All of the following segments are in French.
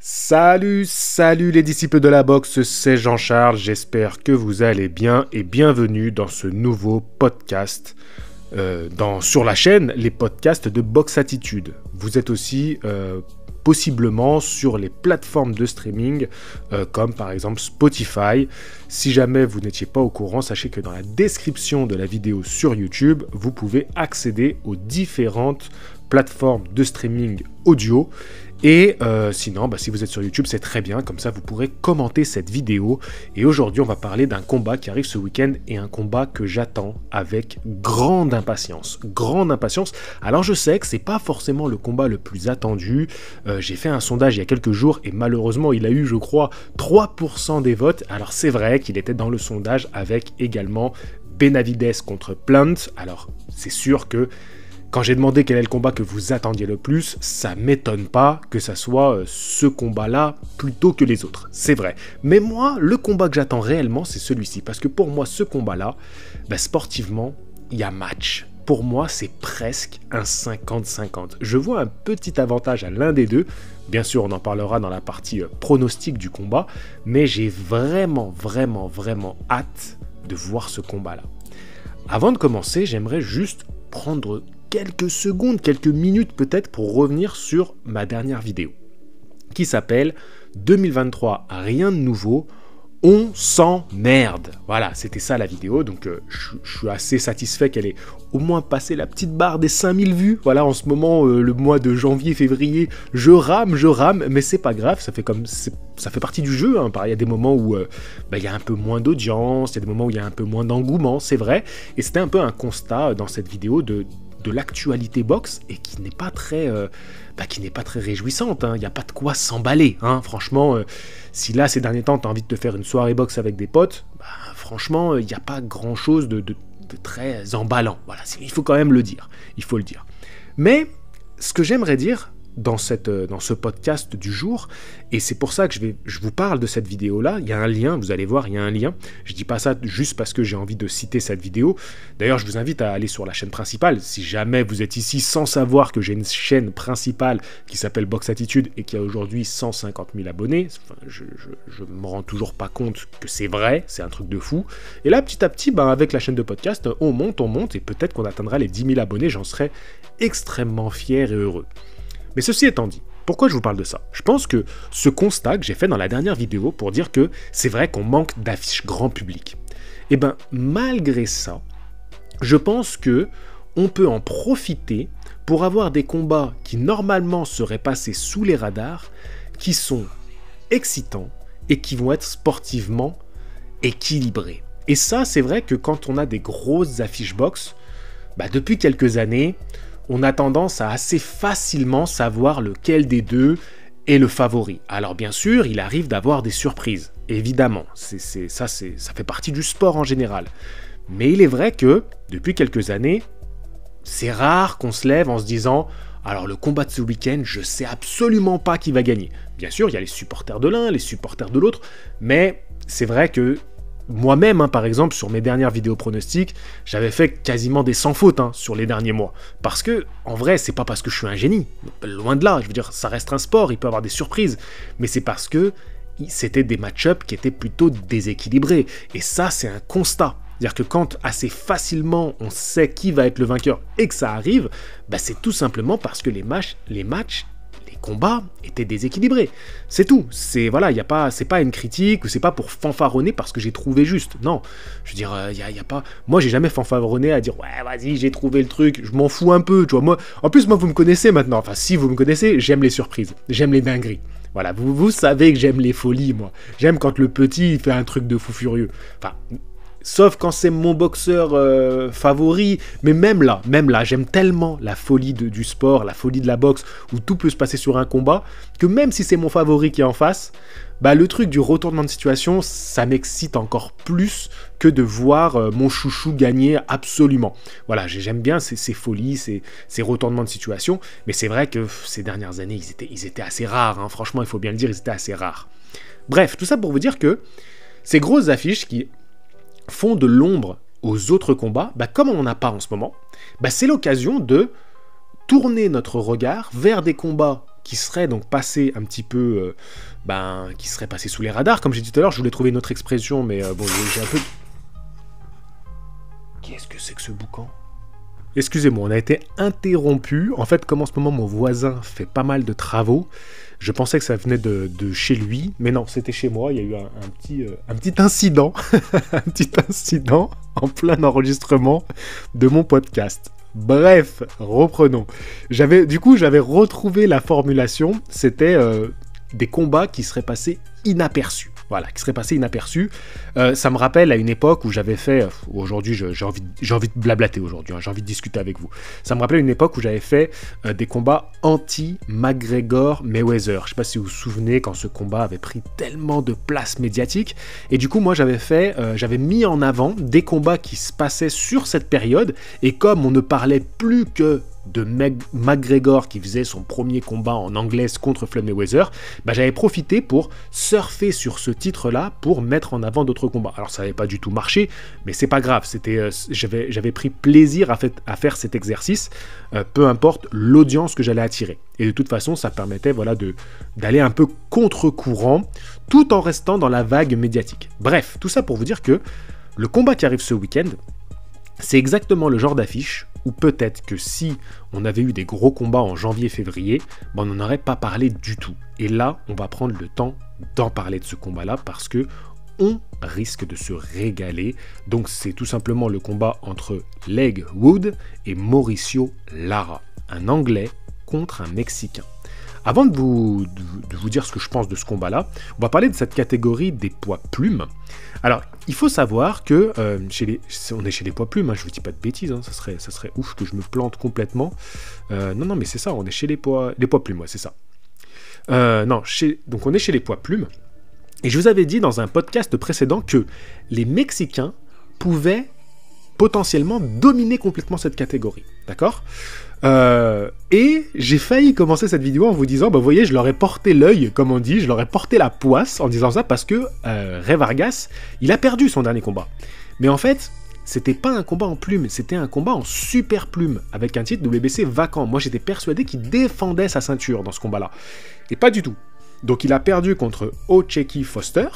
Salut, salut les disciples de la boxe, c'est Jean-Charles, j'espère que vous allez bien et bienvenue dans ce nouveau podcast. Euh, dans, sur la chaîne, les podcasts de Box Attitude. Vous êtes aussi euh, possiblement sur les plateformes de streaming euh, comme par exemple Spotify. Si jamais vous n'étiez pas au courant, sachez que dans la description de la vidéo sur YouTube, vous pouvez accéder aux différentes plateformes de streaming audio et euh, sinon, bah, si vous êtes sur YouTube, c'est très bien, comme ça vous pourrez commenter cette vidéo. Et aujourd'hui, on va parler d'un combat qui arrive ce week-end et un combat que j'attends avec grande impatience. Grande impatience. Alors je sais que c'est pas forcément le combat le plus attendu. Euh, j'ai fait un sondage il y a quelques jours et malheureusement, il a eu, je crois, 3% des votes. Alors c'est vrai qu'il était dans le sondage avec également Benavides contre Plant. Alors c'est sûr que quand j'ai demandé quel est le combat que vous attendiez le plus, ça m'étonne pas que ça soit euh, ce combat-là plutôt que les autres. C'est vrai. Mais moi, le combat que j'attends réellement, c'est celui-ci. Parce que pour moi, ce combat-là, bah, sportivement, il y a match. Pour moi, c'est presque un 50-50. Je vois un petit avantage à l'un des deux. Bien sûr, on en parlera dans la partie euh, pronostic du combat. Mais j'ai vraiment, vraiment, vraiment hâte de voir ce combat-là. Avant de commencer, j'aimerais juste prendre quelques secondes, quelques minutes peut-être pour revenir sur ma dernière vidéo qui s'appelle 2023 rien de nouveau on s'emmerde. Voilà, c'était ça la vidéo. Donc euh, je, suis assez satisfait qu'elle ait au moins passé la petite barre des 5000 vues. Voilà, en ce moment, euh, le mois de janvier, février, je rame, je rame, mais c'est pas grave, ça fait comme ça fait partie du jeu. Hein. Il y a des moments où euh, bah, il y a un peu moins d'audience, il y a des moments où il y a un peu moins d'engouement, c'est vrai. Et c'était un peu un constat dans cette vidéo de l'actualité boxe et qui n'est pas très, euh, bah, qui n'est pas très réjouissante. Hein. Il n'y a pas de quoi s'emballer. Hein. Franchement, euh, si là ces derniers temps tu as envie de te faire une soirée boxe avec des potes, bah, franchement, euh, il n'y a pas grand chose de, de très emballant. Voilà, il faut quand même le dire. Il faut le dire. Mais ce que j'aimerais dire dans, cette, euh, dans ce podcast du jour. Et c'est pour ça que je, vais, je vous parle de cette vidéo-là. Il y a un lien, vous allez voir, il y a un lien. Je dis pas ça juste parce que j'ai envie de citer cette vidéo. D'ailleurs, je vous invite à aller sur la chaîne principale. Si jamais vous êtes ici sans savoir que j'ai une chaîne principale qui s'appelle Box Attitude et qui a aujourd'hui 150 000 abonnés, je ne me rends toujours pas compte que c'est vrai, c'est un truc de fou. Et là, petit à petit, ben, avec la chaîne de podcast, on monte, on monte et peut-être qu'on atteindra les 10 000 abonnés. J'en serais extrêmement fier et heureux. Mais ceci étant dit, pourquoi je vous parle de ça Je pense que ce constat que j'ai fait dans la dernière vidéo pour dire que c'est vrai qu'on manque d'affiches grand public. Et eh bien malgré ça, je pense que on peut en profiter pour avoir des combats qui normalement seraient passés sous les radars, qui sont excitants et qui vont être sportivement équilibrés. Et ça, c'est vrai que quand on a des grosses affiches box, bah depuis quelques années, on a tendance à assez facilement savoir lequel des deux est le favori. Alors bien sûr, il arrive d'avoir des surprises, évidemment, c'est, ça, ça fait partie du sport en général. Mais il est vrai que, depuis quelques années, c'est rare qu'on se lève en se disant alors le combat de ce week-end, je sais absolument pas qui va gagner. Bien sûr, il y a les supporters de l'un, les supporters de l'autre, mais c'est vrai que moi-même, hein, par exemple, sur mes dernières vidéos pronostics, j'avais fait quasiment des sans fautes hein, sur les derniers mois. Parce que, en vrai, c'est pas parce que je suis un génie. Loin de là, je veux dire, ça reste un sport, il peut avoir des surprises. Mais c'est parce que c'était des match-ups qui étaient plutôt déséquilibrés. Et ça, c'est un constat. C'est-à-dire que quand assez facilement on sait qui va être le vainqueur et que ça arrive, bah c'est tout simplement parce que les matchs, les matchs combat était déséquilibré. C'est tout. C'est voilà, y a pas, c'est pas une critique ou c'est pas pour fanfaronner parce que j'ai trouvé juste. Non, je veux dire, il euh, a pas. Moi, j'ai jamais fanfaronné à dire ouais, vas-y, j'ai trouvé le truc. Je m'en fous un peu, tu vois. Moi, en plus, moi, vous me connaissez maintenant. Enfin, si vous me connaissez, j'aime les surprises, j'aime les dingueries. Voilà, vous, vous savez que j'aime les folies, moi. J'aime quand le petit fait un truc de fou furieux. Enfin, sauf quand c'est mon boxeur euh, favori. Mais même là, même là, j'aime tellement la folie du sport, la folie de la boxe, où tout peut se passer sur un combat, que même si c'est mon favori qui est en face, bah, le truc du retournement de situation, ça m'excite encore plus que de voir euh, mon chouchou gagner absolument. Voilà, j'aime bien ces, folies, ces, retournements de situation, mais c'est vrai que ces dernières années, ils étaient, assez rares. Hein. Franchement, il faut bien le dire, ils étaient assez rares. Bref, tout ça pour vous dire que ces grosses affiches qui font de l'ombre aux autres combats, bah comme on n'en a pas en ce moment, bah, c'est l'occasion de tourner notre regard vers des combats qui seraient donc passés un petit peu, euh, ben, qui seraient passés sous les radars. Comme j'ai dit tout à l'heure, je voulais trouver une autre expression, mais euh, bon, j'ai un peu. Qu'est-ce que c'est que ce boucan Excusez-moi, on a été interrompu. En fait, comme en ce moment mon voisin fait pas mal de travaux, je pensais que ça venait de, chez lui, mais non, c'était chez moi. Il y a eu un, petit, euh, un petit incident, un petit incident en plein enregistrement de mon podcast. Bref, reprenons. J'avais, du coup, j'avais retrouvé la formulation. C'était euh, des combats qui seraient passés inaperçus. Voilà, qui serait passé inaperçu. Euh, ça me rappelle à une époque où j'avais fait. Euh, aujourd'hui, j'ai envie, envie, de blablater aujourd'hui, hein, j'ai envie de discuter avec vous. Ça me rappelle une époque où j'avais fait euh, des combats anti-McGregor Mayweather. Je ne sais pas si vous vous souvenez quand ce combat avait pris tellement de place médiatique. Et du coup, moi, j'avais fait. j'avais mis en avant des combats qui se passaient sur cette période. Et comme on ne parlait plus que de McGregor qui faisait son premier combat en anglaise contre Floyd Mayweather, bah, j'avais profité pour surfer sur ce titre-là pour mettre en avant d'autres combats. Alors ça n'avait pas du tout marché, mais c'est pas grave, c'était, euh, j'avais, pris plaisir à, faire cet exercice, euh, peu importe l'audience que j'allais attirer. Et de toute façon, ça permettait voilà, d'aller un peu contre-courant, tout en restant dans la vague médiatique. Bref, tout ça pour vous dire que le combat qui arrive ce week-end, c'est exactement le genre d'affiche ou peut-être que si on avait eu des gros combats en janvier-février, ben, on n'en aurait pas parlé du tout. Et là, on va prendre le temps d'en parler de ce combat-là parce que on risque de se régaler. Donc c'est tout simplement le combat entre Leg Wood et Mauricio Lara, un Anglais contre un Mexicain. Avant de vous, vous dire ce que je pense de ce combat-là, on va parler de cette catégorie des poids plumes. Alors, il faut savoir que euh, chez on est chez les poids plumes, je hein, je vous dis pas de bêtises, hein, ça, serait, ça serait ouf que je me plante complètement. Euh, non, non, mais c'est ça, on est chez les poids, les poids plumes, ouais, c'est ça. Euh, non, donc on est chez les poids plumes. Et je vous avais dit dans un podcast précédent que les Mexicains pouvaient potentiellement dominer complètement cette catégorie. D'accord euh, et j'ai failli commencer cette vidéo en vous disant, bah, vous voyez, je leur ai porté l'œil, comme on dit, je leur ai porté la poisse en disant ça parce que euh, Ray Vargas, il a perdu son dernier combat. Mais en fait, c'était pas un combat en plume, c'était un combat en super plume, avec un titre WBC vacant. Moi, j'étais persuadé qu'il défendait sa ceinture dans ce combat-là. Et pas du tout. Donc il a perdu contre Ocheki Foster,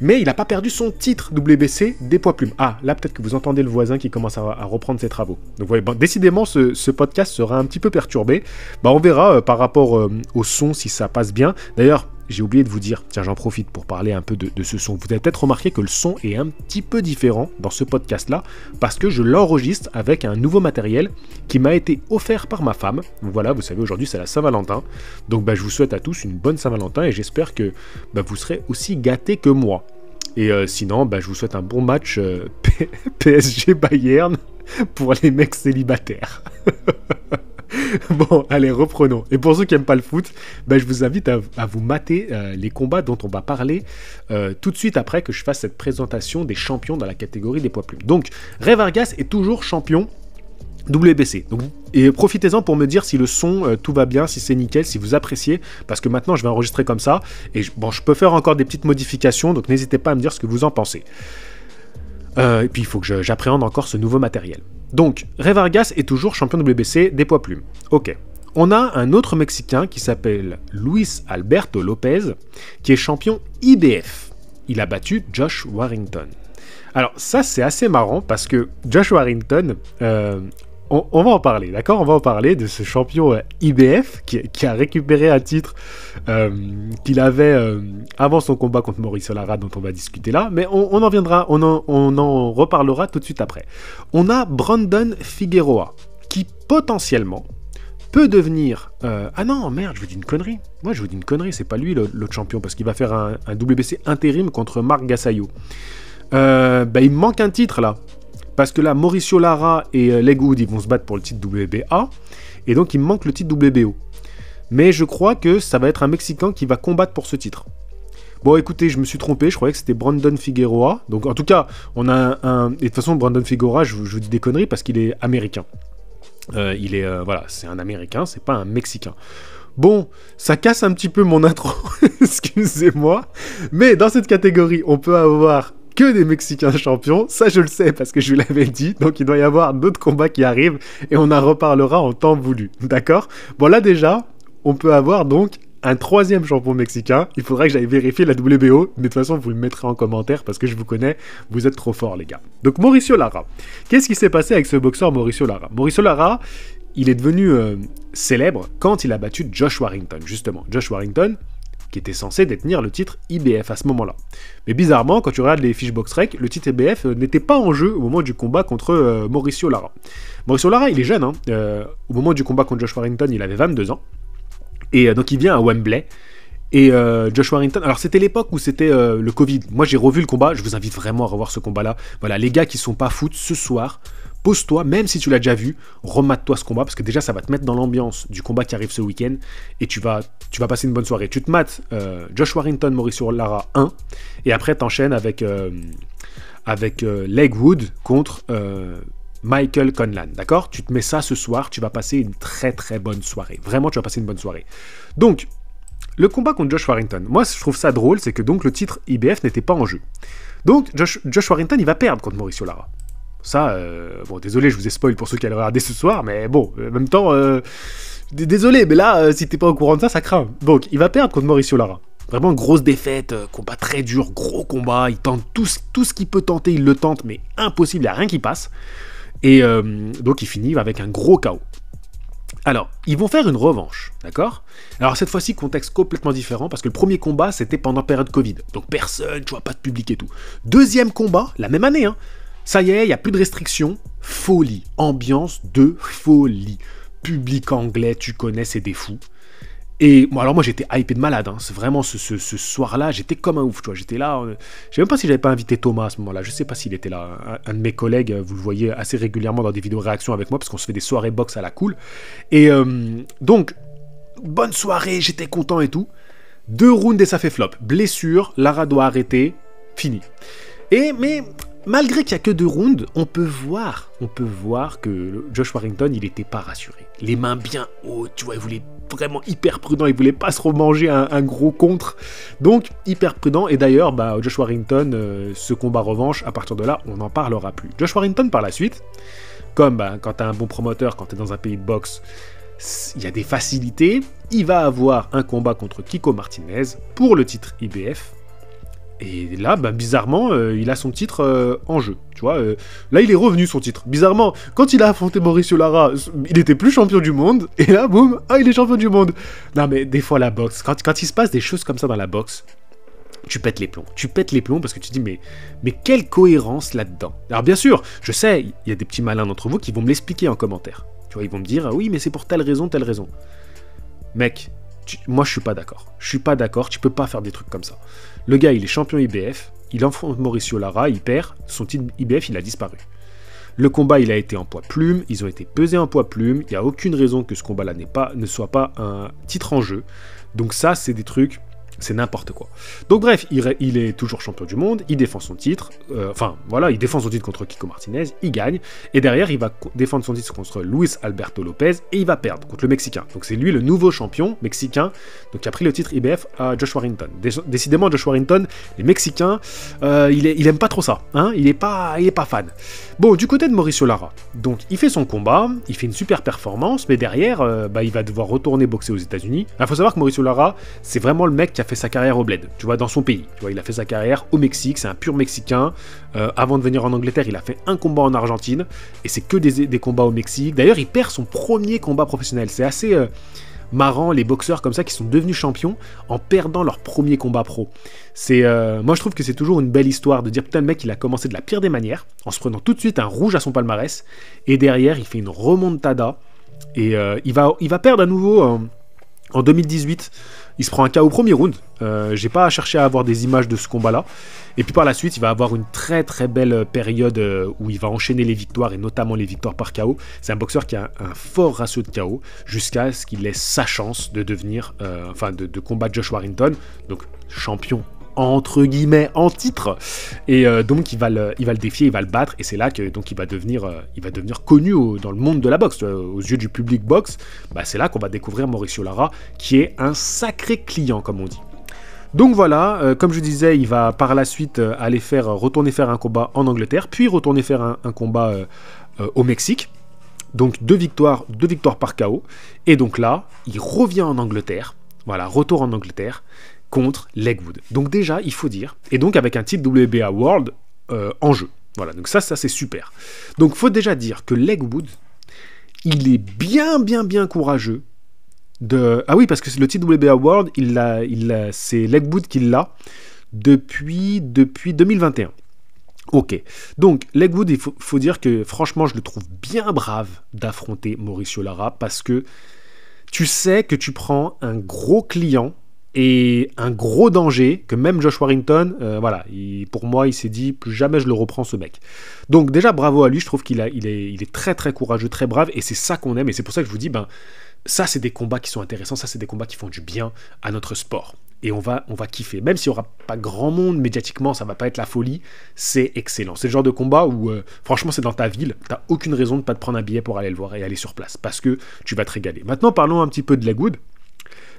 mais il n'a pas perdu son titre WBC des poids plumes. Ah, là peut-être que vous entendez le voisin qui commence à, reprendre ses travaux. Donc vous voyez, décidément ce, podcast sera un petit peu perturbé. Bah on verra euh, par rapport euh, au son si ça passe bien. D'ailleurs, j'ai oublié de vous dire, tiens j'en profite pour parler un peu de, ce son. Vous avez peut-être remarqué que le son est un petit peu différent dans ce podcast-là, parce que je l'enregistre avec un nouveau matériel qui m'a été offert par ma femme. Voilà, vous savez, aujourd'hui c'est la Saint-Valentin. Donc bah, je vous souhaite à tous une bonne Saint-Valentin et j'espère que bah, vous serez aussi gâtés que moi. Et euh, sinon, bah, je vous souhaite un bon match euh, PSG Bayern pour les mecs célibataires. bon, allez, reprenons. Et pour ceux qui n'aiment pas le foot, ben, je vous invite à, vous mater euh, les combats dont on va parler euh, tout de suite après que je fasse cette présentation des champions dans la catégorie des poids plumes. Donc, Ray Vargas est toujours champion WBC. et profitez-en pour me dire si le son, euh, tout va bien, si c'est nickel, si vous appréciez, parce que maintenant je vais enregistrer comme ça, et bon, je peux faire encore des petites modifications, donc n'hésitez pas à me dire ce que vous en pensez. Euh, et puis il faut que j'appréhende encore ce nouveau matériel. Donc, Ray Vargas est toujours champion WBC des poids plumes. Ok. On a un autre Mexicain qui s'appelle Luis Alberto Lopez, qui est champion IBF. Il a battu Josh Warrington. Alors ça c'est assez marrant parce que Josh Warrington, euh, on, va en parler, d'accord On va en parler de ce champion euh, IBF qui, a récupéré un titre euh, qu'il avait euh, avant son combat contre Maurice Lara dont on va discuter là, mais on, en viendra, on en, reparlera tout de suite après. On a Brandon Figueroa qui potentiellement peut devenir... ah non, merde, je vous dis une connerie. Moi, je vous dis une connerie, c'est pas lui l'autre champion, parce qu'il va faire un, WBC intérim contre Marc Gasayo, bah, il manque un titre là. Parce que là, Mauricio Lara et euh, les ils vont se battre pour le titre WBA. Et donc, il manque le titre WBO. Mais je crois que ça va être un Mexicain qui va combattre pour ce titre. Bon, écoutez, je me suis trompé. Je croyais que c'était Brandon Figueroa. Donc, en tout cas, on a un. Et de toute façon, Brandon Figueroa, je, vous dis des conneries parce qu'il est américain. Euh, il est. Euh, voilà, c'est un américain, c'est pas un Mexicain. Bon, ça casse un petit peu mon intro, excusez-moi, mais dans cette catégorie, on peut avoir que des Mexicains champions, ça je le sais parce que je l'avais dit, donc il doit y avoir d'autres combats qui arrivent et on en reparlera en temps voulu, d'accord Bon là déjà, on peut avoir donc un troisième champion mexicain. Il faudrait que j'aille vérifier la WBO, mais de toute façon, vous le mettrez en commentaire parce que je vous connais, vous êtes trop forts, les gars. Donc, Mauricio Lara. Qu'est-ce qui s'est passé avec ce boxeur Mauricio Lara Mauricio Lara, il est devenu euh, célèbre quand il a battu Josh Warrington, justement. Josh Warrington, qui était censé détenir le titre IBF à ce moment-là. Mais bizarrement, quand tu regardes les fiches Box le titre IBF euh, n'était pas en jeu au moment du combat contre euh, Mauricio Lara. Mauricio Lara, il est jeune, hein. euh, au moment du combat contre Josh Warrington, il avait 22 ans, et donc il vient à Wembley. Et Josh Warrington, alors c'était l'époque où c'était le Covid. Moi j'ai revu le combat, je vous invite vraiment à revoir ce combat-là. Voilà, les gars qui sont pas foot ce soir, pose-toi, même si tu l'as déjà vu, remate-toi ce combat, parce que déjà ça va te mettre dans l'ambiance du combat qui arrive ce week-end, et tu vas, tu vas passer une bonne soirée. Tu te mates euh, Josh Warrington, Mauricio Lara 1, et après t'enchaînes avec, euh, avec euh, Legwood contre Michael Conlan, d'accord Tu te mets ça ce soir, tu vas passer une très très bonne soirée. Vraiment, tu vas passer une bonne soirée. Donc, le combat contre Josh Warrington, moi je trouve ça drôle, c'est que donc le titre IBF n'était pas en jeu. Donc Josh, Josh Warrington, il va perdre contre Mauricio Lara. Ça, euh, bon, désolé, je vous ai spoil pour ceux qui allaient regarder ce soir, mais bon, en même temps, euh, désolé, mais là, euh, si t'es pas au courant de ça, ça craint. Donc, il va perdre contre Mauricio Lara. Vraiment grosse défaite, combat très dur, gros combat, il tente tout, ce qu'il peut tenter, il le tente, mais impossible, il n'y a rien qui passe. Et donc, il finit avec un gros chaos. Alors, ils vont faire une revanche, d'accord Alors cette fois-ci, contexte complètement différent, parce que le premier combat, c'était pendant période Covid. Donc personne, tu vois, pas de public et tout. Deuxième combat, la même année, hein, ça y est, il n'y a plus de restrictions. Folie, ambiance de folie. Public anglais, tu connais, c'est des fous. Et moi, alors moi j'étais hypé de malade, hein. vraiment ce, soir-là, j'étais comme un ouf, tu j'étais là, euh, je sais même pas si j'avais pas invité Thomas à ce moment-là, je sais pas s'il était là, un, de mes collègues, euh, vous le voyez assez régulièrement dans des vidéos réactions avec moi, parce qu'on se fait des soirées box à la cool, et euh, donc, bonne soirée, j'étais content et tout, deux rounds et ça fait flop, blessure, Lara doit arrêter, fini. Et mais Malgré qu'il n'y a que deux rounds, on peut voir, on peut voir que Josh Warrington, il n'était pas rassuré. Les mains bien hautes, tu vois, il voulait vraiment hyper prudent, il voulait pas se remanger un, un gros contre. Donc hyper prudent et d'ailleurs bah, Josh Warrington, euh, ce combat revanche, à partir de là on n'en parlera plus. Josh Warrington par la suite, comme quand bah, quand t'as un bon promoteur, quand es dans un pays de boxe, il y a des facilités, il va avoir un combat contre Kiko Martinez pour le titre IBF et là, bah, bizarrement, euh, il a son titre euh, en jeu. Tu vois, euh, là, il est revenu son titre. Bizarrement, quand il a affronté Mauricio Lara, il était plus champion du monde. Et là, boum, ah, il est champion du monde. Non, mais des fois, la boxe, quand, il se passe des choses comme ça dans la boxe, tu pètes les plombs. Tu pètes les plombs parce que tu te dis, mais, mais quelle cohérence là-dedans Alors, bien sûr, je sais, il y a des petits malins d'entre vous qui vont me l'expliquer en commentaire. Tu vois, ils vont me dire, ah oui, mais c'est pour telle raison, telle raison. Mec, moi, je suis pas d'accord. Je suis pas d'accord, tu peux pas faire des trucs comme ça. Le gars, il est champion IBF, il affronte Mauricio Lara, il perd, son titre IBF, il a disparu. Le combat, il a été en poids plume, ils ont été pesés en poids plume, il n'y a aucune raison que ce combat-là ne soit pas un titre en jeu. Donc ça, c'est des trucs c'est n'importe quoi. Donc bref, il, est toujours champion du monde, il défend son titre, euh, enfin voilà, il défend son titre contre Kiko Martinez, il gagne, et derrière il va défendre son titre contre Luis Alberto Lopez, et il va perdre contre le Mexicain. Donc c'est lui le nouveau champion mexicain, donc qui a pris le titre IBF à Josh Warrington. Décidément, Josh Warrington, les Mexicains, euh, il, est, aime pas trop ça, hein, il est pas, est pas fan. Bon, du côté de Mauricio Lara, donc il fait son combat, il fait une super performance, mais derrière, euh, bah, il va devoir retourner boxer aux États-Unis. Il faut savoir que Mauricio Lara, c'est vraiment le mec qui a fait sa carrière au Bled, tu vois, dans son pays. Tu vois, il a fait sa carrière au Mexique, c'est un pur Mexicain. Euh, avant de venir en Angleterre, il a fait un combat en Argentine, et c'est que des, combats au Mexique. D'ailleurs, il perd son premier combat professionnel. C'est assez euh, marrant, les boxeurs comme ça qui sont devenus champions en perdant leur premier combat pro. C'est, euh, moi, je trouve que c'est toujours une belle histoire de dire putain, mec, il a commencé de la pire des manières, en se prenant tout de suite un rouge à son palmarès, et derrière, il fait une remontada, et il, va, il va perdre à nouveau en 2018. Il se prend un KO au premier round. Euh, j'ai pas cherché à avoir des images de ce combat-là. Et puis par la suite, il va avoir une très très belle période euh, où il va enchaîner les victoires et notamment les victoires par KO. C'est un boxeur qui a un fort ratio de KO jusqu'à ce qu'il laisse sa chance de devenir, euh, enfin de, de combattre Josh Warrington, donc champion entre guillemets en titre. Et euh, donc il va, le, il va le défier, il va le battre, et c'est là que donc il va devenir, euh, il va devenir connu dans le monde de la boxe, euh, aux yeux du public boxe. Bah, c'est là qu'on va découvrir Mauricio Lara, qui est un sacré client comme on dit. Donc voilà, comme je disais, il va par la suite aller faire retourner faire un combat en Angleterre, puis retourner faire un, combat au Mexique. Donc deux victoires, deux victoires par KO. Et donc là, il revient en Angleterre. Voilà, retour en Angleterre contre Legwood. Donc déjà, il faut dire, et donc avec un titre WBA World euh, en jeu. Voilà, donc ça, ça c'est super. Donc faut déjà dire que Legwood, il est bien, bien, bien courageux de... Ah oui, parce que le titre WBA World, il a, il c'est Legwood qui l'a depuis, depuis 2021. Ok, donc Legwood, il faut, dire que franchement, je le trouve bien brave d'affronter Mauricio Lara parce que tu sais que tu prends un gros client et un gros danger que même Josh Warrington, euh, voilà, pour moi, il s'est dit plus jamais je le reprends ce mec. Donc déjà bravo à lui, je trouve qu'il il est, très très courageux, très brave, et c'est ça qu'on aime, et c'est pour ça que je vous dis, ben ça c'est des combats qui sont intéressants, ça c'est des combats qui font du bien à notre sport. Et on va, on va kiffer. Même s'il n'y aura pas grand monde médiatiquement, ça va pas être la folie, c'est excellent. C'est le genre de combat où, euh, franchement, c'est dans ta ville, tu t'as aucune raison de ne pas te prendre un billet pour aller le voir et aller sur place, parce que tu vas te régaler. Maintenant, parlons un petit peu de la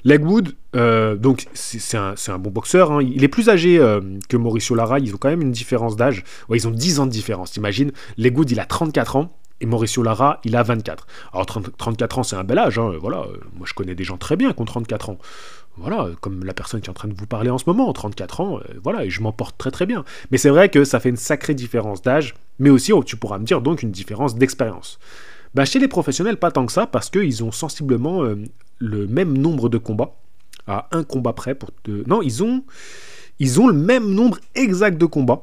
Legwood, euh, donc c'est un, bon boxeur. Hein. Il est plus âgé euh, que Mauricio Lara. Ils ont quand même une différence d'âge. ils ont 10 ans de différence. T'imagines Legwood, il a 34 ans. Et Mauricio Lara, il a 24. Alors 34 ans, c'est un bel âge. Hein. voilà, euh, moi je connais des gens très bien qui ont 34 ans. Voilà, comme la personne qui est en train de vous parler en ce moment, 34 ans, voilà, et je m'en porte très très bien. Mais c'est vrai que ça fait une sacrée différence d'âge, mais aussi, oh, tu pourras me dire, donc une différence d'expérience. Bah, chez les professionnels, pas tant que ça, parce qu'ils ont sensiblement le même nombre de combats, à un combat près. Pour Non, ils ont, ils ont le même nombre exact de combats.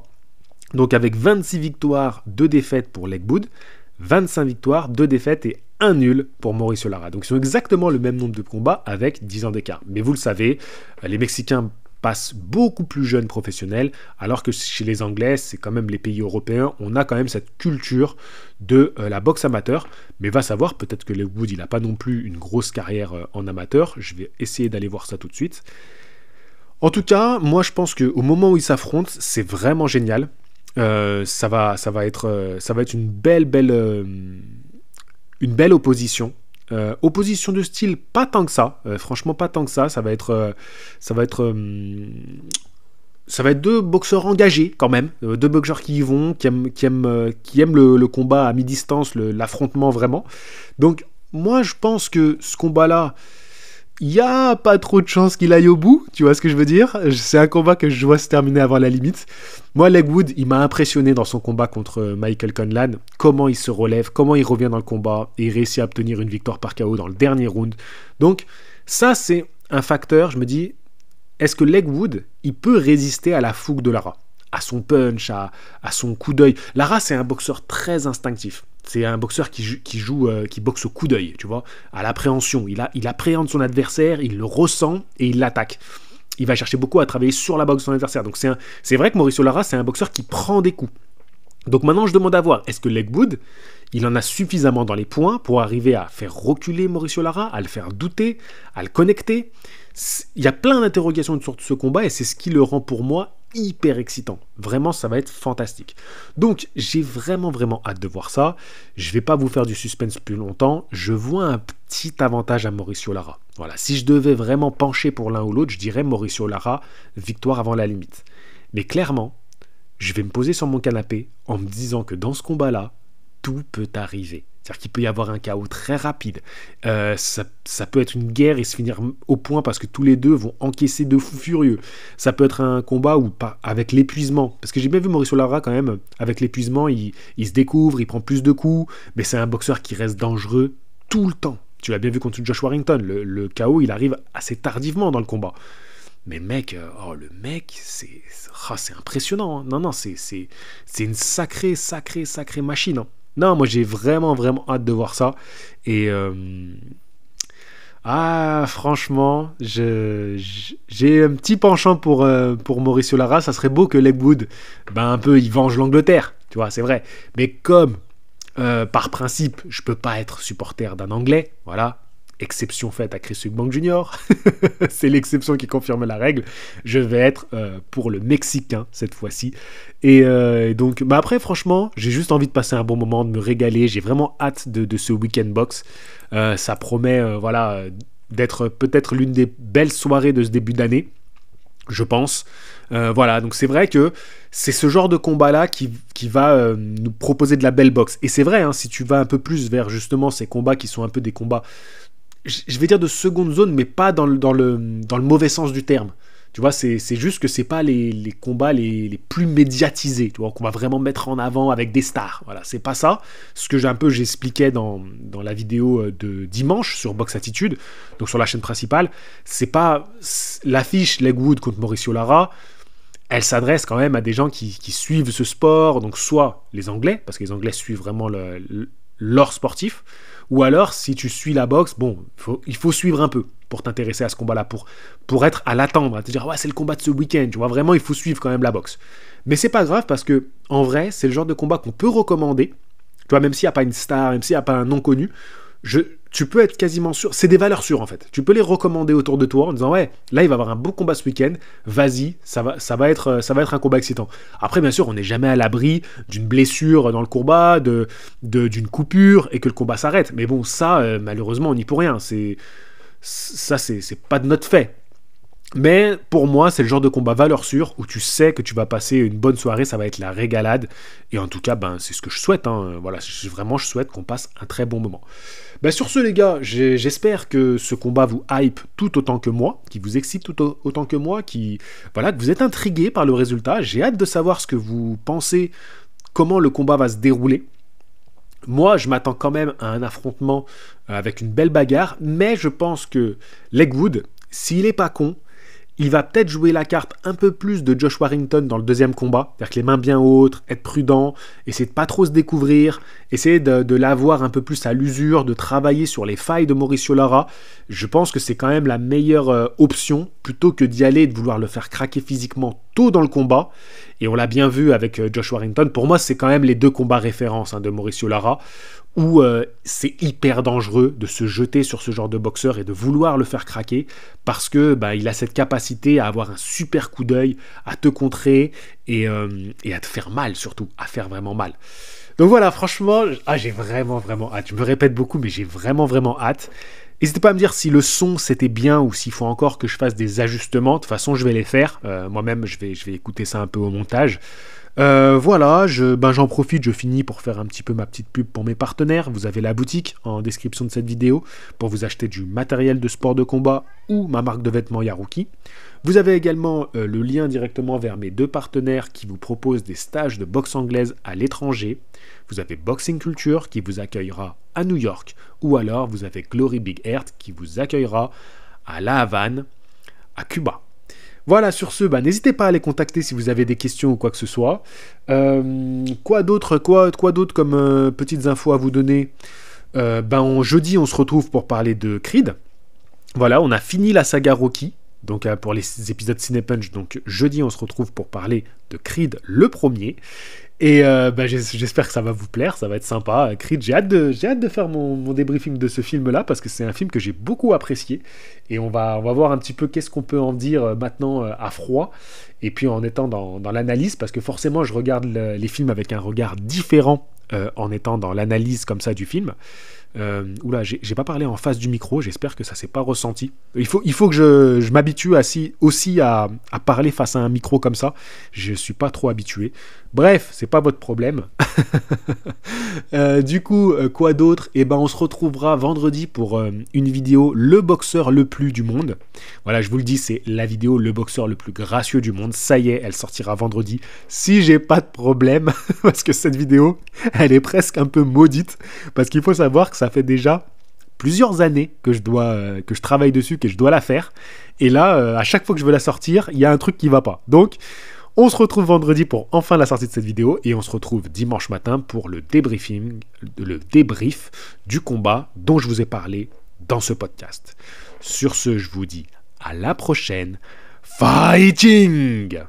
Donc avec 26 victoires, 2 défaites pour Legwood, 25 victoires, 2 défaites et 1 nul pour Mauricio Lara. Donc ils ont exactement le même nombre de combats avec 10 ans d'écart. Mais vous le savez, euh, les Mexicains passent beaucoup plus jeunes professionnels, alors que chez les Anglais, c'est quand même les pays européens, on a quand même cette culture de euh, la boxe amateur. Mais va savoir, peut-être que Le Wood, il n'a pas non plus une grosse carrière euh, en amateur. Je vais essayer d'aller voir ça tout de suite. En tout cas, moi je pense qu'au moment où ils s'affrontent, c'est vraiment génial. Euh, ça, va, ça, va être, ça va être une belle, belle, une belle opposition euh, opposition de style, pas tant que ça. Euh, franchement, pas tant que ça. Ça va être, euh, ça va être, ça va être deux boxeurs engagés quand même, deux boxeurs qui y vont, qui aiment, qui aiment, le, le, combat à mi-distance, l'affrontement vraiment. Donc moi, je pense que ce combat-là, il y a pas trop de chances qu'il aille au bout, tu vois ce que je veux dire C'est un combat que je vois se terminer avant la limite. Moi, Legwood, il m'a impressionné dans son combat contre euh, Michael Conlan, comment il se relève, comment il revient dans le combat, et réussit à obtenir une victoire par KO dans le dernier round. Donc, ça, c'est un facteur, je me dis, est-ce que Legwood, il peut résister à la fougue de Lara à son punch, à, à son coup d'œil. Lara, c'est un boxeur très instinctif. C'est un boxeur qui, joue, euh, qui boxe au coup d'œil, tu vois, à l'appréhension. Il, il appréhende son adversaire, il le ressent et il l'attaque. Il va chercher beaucoup à travailler sur la boxe de son adversaire. Donc c'est vrai que Mauricio Lara, c'est un boxeur qui prend des coups. Donc maintenant, je demande à voir, est-ce que Legwood, il en a suffisamment dans les points pour arriver à faire reculer Mauricio Lara, à le faire douter, à le connecter Il y a plein d'interrogations sur de ce combat et c'est ce qui le rend pour moi hyper excitant. Vraiment, ça va être fantastique. Donc, j'ai vraiment, vraiment hâte de voir ça. Je vais pas vous faire du suspense plus longtemps. Je vois un petit avantage à Mauricio Lara. Voilà, si je devais vraiment pencher pour l'un ou l'autre, je dirais Mauricio Lara, victoire avant la limite. Mais clairement, je vais me poser sur mon canapé en me disant que dans ce combat-là, tout peut arriver. C'est-à-dire qu'il peut y avoir un chaos très rapide. Euh, ça, peut être une guerre et se finir au point parce que tous les deux vont encaisser de fous furieux. Ça peut être un combat ou pas avec l'épuisement. Parce que j'ai bien vu Mauricio Lara quand même, avec l'épuisement, il, se découvre, il prend plus de coups, mais c'est un boxeur qui reste dangereux tout le temps. Tu l'as bien vu contre Josh Warrington. Le, chaos, il arrive assez tardivement dans le combat. Mais mec, euh, oh, le mec, c'est oh, impressionnant. Hein. Non, non, c'est une sacrée, sacrée, sacrée machine. Hein. Non, moi j'ai vraiment, vraiment hâte de voir ça. Et. Euh, ah, franchement, j'ai un petit penchant pour, euh, pour Mauricio Lara. Ça serait beau que Legwood, ben un peu, il venge l'Angleterre, tu vois, c'est vrai. Mais comme, euh, par principe, je peux pas être supporter d'un Anglais, voilà, exception faite à Chris bank Jr. c'est l'exception qui confirme la règle. Je vais être euh, pour le Mexicain cette fois-ci. Et, euh, donc, bah, après, franchement, j'ai juste envie de passer un bon moment, de me régaler. J'ai vraiment hâte de, ce week-end box. Euh, ça promet, voilà, d'être peut-être l'une des belles soirées de ce début d'année je pense. voilà, donc c'est vrai que c'est ce genre de combat-là qui, va nous proposer de la belle box. Et c'est vrai, hein, si tu vas un peu plus vers justement ces combats qui sont un peu des combats je vais dire de seconde zone, mais pas dans le, mauvais sens du terme. Tu vois, c'est juste que c'est pas les, combats les, plus médiatisés, tu vois, qu'on va vraiment mettre en avant avec des stars. Voilà, c'est pas ça. Ce que j'ai un peu j'expliquais dans, la vidéo euh, de dimanche sur Box Attitude, donc sur la chaîne principale, c'est pas l'affiche Legwood contre Mauricio Lara. Elle s'adresse quand même à des gens qui, suivent ce sport, donc soit les Anglais, parce que les Anglais suivent vraiment leur sportif, ou alors, si tu suis la boxe, bon, il faut suivre un peu pour t'intéresser à ce combat-là, pour, pour être à l'attendre, te dire, ah ouais, c'est le combat de ce week-end, tu vois, vraiment, il faut suivre quand même la boxe. Mais c'est pas grave parce que, en vrai, c'est le genre de combat qu'on peut recommander, tu vois, même s'il n'y a pas une star, même s'il n'y a pas un nom connu, je, tu peux être quasiment sûr. C'est des valeurs sûres en fait. Tu peux les recommander autour de toi en disant ouais, là il va y avoir un beau combat ce week-end. Vas-y, ça va, ça va être, euh, ça va être un combat excitant. Après bien sûr, on n'est jamais à l'abri d'une blessure dans le combat, de d'une coupure et que le combat s'arrête. Mais bon, ça euh, malheureusement on n'y peut rien. C'est ça, c'est pas de notre fait. Mais pour moi, c'est le genre de combat valeur sûre où tu sais que tu vas passer une bonne soirée, ça va être la régalade. Et en tout cas, ben, c'est ce que je souhaite. Hein. Voilà, vraiment, je souhaite qu'on passe un très bon moment. Ben, sur ce, les gars, j'espère que ce combat vous hype tout autant que moi, qui vous excite tout autant que moi, qui voilà, que vous êtes intrigué par le résultat. J'ai hâte de savoir ce que vous pensez, comment le combat va se dérouler. Moi, je m'attends quand même à un affrontement euh, avec une belle bagarre, mais je pense que Legwood, s'il n'est pas con, il va peut-être jouer la carte un peu plus de Josh Warrington dans le deuxième combat, cest que les mains bien hautes, être prudent, essayer de pas trop se découvrir, essayer de, l'avoir un peu plus à l'usure, de travailler sur les failles de Mauricio Lara. Je pense que c'est quand même la meilleure euh, option plutôt que d'y aller et de vouloir le faire craquer physiquement tôt dans le combat. Et on l'a bien vu avec euh, Josh Warrington. Pour moi, c'est quand même les deux combats références hein, de Mauricio Lara où euh, c'est hyper dangereux de se jeter sur ce genre de boxeur et de vouloir le faire craquer parce que bah, il a cette capacité à avoir un super coup d'œil, à te contrer et, euh, à te faire mal surtout, à faire vraiment mal. Donc voilà, franchement, ah, j'ai vraiment vraiment hâte. Je me répète beaucoup, mais j'ai vraiment vraiment hâte. N'hésitez pas à me dire si le son c'était bien ou s'il faut encore que je fasse des ajustements. De toute façon, je vais les faire. Euh, moi-même, je vais, je vais écouter ça un peu au montage. Euh, voilà, j'en je, ben profite, je finis pour faire un petit peu ma petite pub pour mes partenaires. Vous avez la boutique en description de cette vidéo pour vous acheter du matériel de sport de combat ou ma marque de vêtements Yaruki. Vous avez également euh, le lien directement vers mes deux partenaires qui vous proposent des stages de boxe anglaise à l'étranger. Vous avez Boxing Culture qui vous accueillera à New York ou alors vous avez Glory Big Heart qui vous accueillera à La Havane, à Cuba. Voilà, sur ce, bah, n'hésitez pas à les contacter si vous avez des questions ou quoi que ce soit. Euh, quoi d'autre quoi, quoi comme euh, petites infos à vous donner ben, Jeudi, on se retrouve pour parler de Creed. Voilà, on a fini la saga Rocky. Donc pour les épisodes Cinepunch, donc jeudi on se retrouve pour parler de Creed le premier. Et euh, bah, j'espère que ça va vous plaire, ça va être sympa. Creed, j'ai hâte de, hâte de faire mon, mon, débriefing de ce film-là parce que c'est un film que j'ai beaucoup apprécié. Et on va, on va voir un petit peu qu'est-ce qu'on peut en dire euh, maintenant euh, à froid. Et puis en étant dans, l'analyse, parce que forcément, je regarde les films avec un regard différent en étant dans l'analyse comme ça du film. oula, j'ai pas parlé en face du micro, j'espère que ça s'est pas ressenti. Il faut, il faut que je, m'habitue aussi à, à parler face à un micro comme ça. Je suis pas trop habitué. Bref, c'est pas votre problème. Euh, du coup, euh, quoi d'autre Eh ben, on se retrouvera vendredi pour euh, une vidéo Le boxeur le plus du monde. Voilà, je vous le dis, c'est la vidéo Le boxeur le plus gracieux du monde. Ça y est, elle sortira vendredi. Si j'ai pas de problème, parce que cette vidéo, elle est presque un peu maudite, parce qu'il faut savoir que ça fait déjà plusieurs années que je dois que je travaille dessus, que je dois la faire. Et là, à chaque fois que je veux la sortir, il y a un truc qui va pas. Donc on se retrouve vendredi pour enfin la sortie de cette vidéo et on se retrouve dimanche matin pour le débriefing, le débrief du combat dont je vous ai parlé dans ce podcast. Sur ce, je vous dis à la prochaine. Fighting!